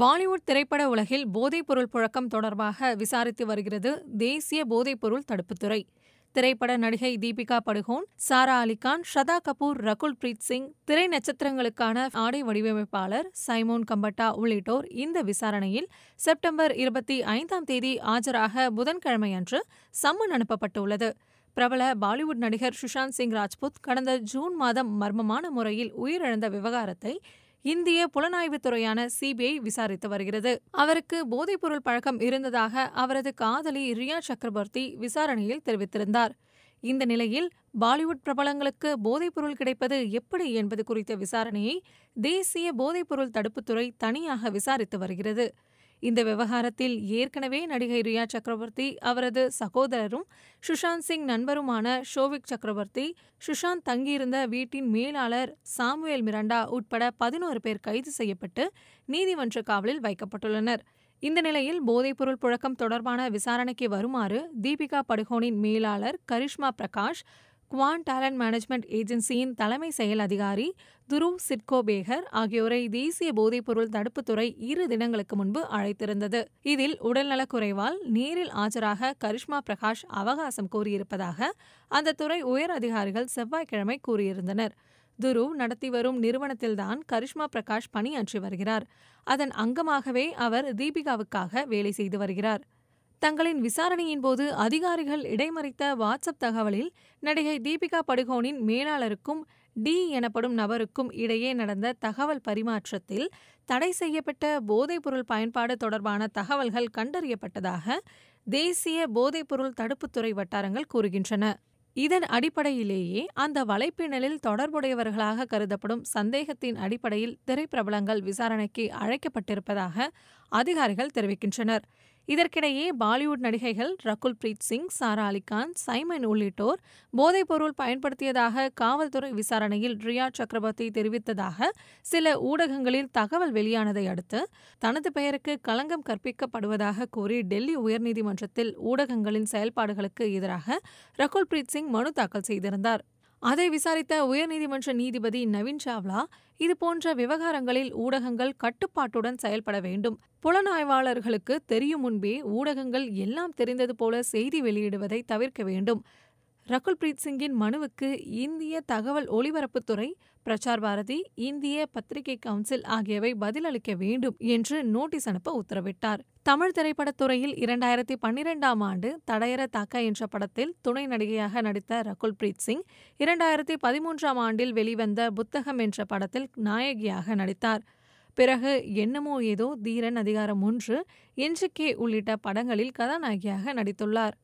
பாலிவுட் திரைப்பட உலகில் போதைப்பொருள் புழக்கம் தொடர்பாக விசாரித்து வருகிறது தேசிய போதைப்பொருள் தடுப்புத்துறை திரைப்பட நடிகை தீபிகா படுகோன் சாரா அலிகான் ஷதா கபூர் ரகுல் பிரீத் சிங் திரை நட்சத்திரங்களுக்கான ஆடை வடிவமைப்பாளர் சைமோன் கம்பட்டா உள்ளிட்டோர் இந்த விசாரணையில் செப்டம்பர் இருபத்தி ஐந்தாம் தேதி ஆஜராக புதன்கிழமையன்று சம்மன் அனுப்பப்பட்டுள்ளது பிரபல பாலிவுட் நடிகர் சுஷாந்த் சிங் ராஜ்புத் கடந்த ஜூன் மாதம் மர்மமான முறையில் உயிரிழந்த விவகாரத்தை இந்திய புலனாய்வுத்துறையான சிபிஐ விசாரித்து வருகிறது அவருக்கு போதைப்பொருள் பழக்கம் இருந்ததாக அவரது காதலி ரியா சக்கரவர்த்தி விசாரணையில் தெரிவித்திருந்தார் இந்த நிலையில் பாலிவுட் பிரபலங்களுக்கு போதைப்பொருள் கிடைப்பது எப்படி என்பது குறித்த விசாரணையை தேசிய போதைப்பொருள் தடுப்புத்துறை தனியாக விசாரித்து வருகிறது இந்த விவகாரத்தில் ஏற்கனவே நடிகை ரியா சக்கரவர்த்தி அவரது சகோதரரும் சுஷாந்த் சிங் நண்பருமான ஷோவிக் சக்கரவர்த்தி சுஷாந்த் தங்கியிருந்த வீட்டின் மேலாளர் சாமுவேல் மிரண்டா உட்பட பதினோரு பேர் கைது செய்யப்பட்டு நீதிமன்ற காவலில் வைக்கப்பட்டுள்ளனர் இந்த நிலையில் போதைப்பொருள் புழக்கம் தொடர்பான விசாரணைக்கு வருமாறு தீபிகா படுகோனின் மேலாளர் கரிஷ்மா பிரகாஷ் குவான் டேலண்ட் மேனேஜ்மெண்ட் ஏஜென்சியின் தலைமை செயல் அதிகாரி துருவ் சிட்கோ பேகர் ஆகியோரை தேசிய போதைப்பொருள் தடுப்புத்துறை இரு தினங்களுக்கு முன்பு அழைத்திருந்தது இதில் உடல்நலக்குறைவால் நேரில் ஆஜராக கரிஷ்மா பிரகாஷ் அவகாசம் கோரியிருப்பதாக அந்த துறை உயர் அதிகாரிகள் செவ்வாய்க்கிழமை கூறியிருந்தனர் துருவ் நடத்தி வரும் நிறுவனத்தில்தான் கரிஷ்மா பிரகாஷ் பணியாற்றி வருகிறார் அதன் அங்கமாகவே அவர் தீபிகாவுக்காக வேலை செய்து வருகிறார் தங்களின் விசாரணையின் போது அதிகாரிகள் இடைமறித்த வாட்ஸ்அப் தகவலில் நடிகை தீபிகா படுகோனின் மேலாளருக்கும் டி எனப்படும் நபருக்கும் இடையே நடந்த தகவல் பரிமாற்றத்தில் தடை செய்யப்பட்ட போதைப்பொருள் பயன்பாடு தொடர்பான தகவல்கள் கண்டறியப்பட்டதாக தேசிய போதைப்பொருள் தடுப்புத்துறை வட்டாரங்கள் கூறுகின்றன இதன் அடிப்படையிலேயே அந்த வலைப்பின்னலில் தொடர்புடையவர்களாக கருதப்படும் சந்தேகத்தின் அடிப்படையில் திரைப்பிரபலங்கள் விசாரணைக்கு அழைக்கப்பட்டிருப்பதாக அதிகாரிகள் தெரிவிக்கின்றனர் இதற்கிடையே பாலிவுட் நடிகைகள் ரகுல் பிரீத் சிங் சாரா அலிகான் சைமன் உள்ளிட்டோர் போதைப்பொருள் பயன்படுத்தியதாக காவல்துறை விசாரணையில் ரியா சக்கரவர்த்தி தெரிவித்ததாக சில ஊடகங்களில் தகவல் வெளியானதை அடுத்து தனது பெயருக்கு களங்கம் கற்பிக்கப்படுவதாக கூறி டெல்லி உயர்நீதிமன்றத்தில் ஊடகங்களின் செயல்பாடுகளுக்கு எதிராக ரகுல் பிரீத் சிங் மனு தாக்கல் செய்திருந்தார் அதை விசாரித்த உயர்நீதிமன்ற நீதிபதி நவீன் சாவ்லா இதுபோன்ற விவகாரங்களில் ஊடகங்கள் கட்டுப்பாட்டுடன் செயல்பட வேண்டும் புலனாய்வாளர்களுக்கு தெரியும் முன்பே ஊடகங்கள் எல்லாம் தெரிந்தது போல செய்தி வெளியிடுவதை தவிர்க்க வேண்டும் ரகுல்பிரீத் சிங்கின் மனுவுக்கு இந்திய தகவல் ஒலிபரப்புத்துறை பிரச்சார் பாரதி இந்திய பத்திரிகை கவுன்சில் ஆகியவை பதிலளிக்க வேண்டும் என்று நோட்டீஸ் அனுப்ப உத்தரவிட்டார் தமிழ் திரைப்படத்துறையில் இரண்டாயிரத்தி பன்னிரெண்டாம் ஆண்டு தடையர தாக்கா என்ற படத்தில் துணை நடிகையாக நடித்த ரகுல்பிரீத் சிங் இரண்டாயிரத்தி பதிமூன்றாம் ஆண்டில் வெளிவந்த புத்தகம் என்ற படத்தில் நாயகியாக நடித்தார் பிறகு என்னமோ ஏதோ தீரன் அதிகாரம் ஒன்று என்றுக்கே உள்ளிட்ட படங்களில் கதாநாயகியாக நடித்துள்ளார்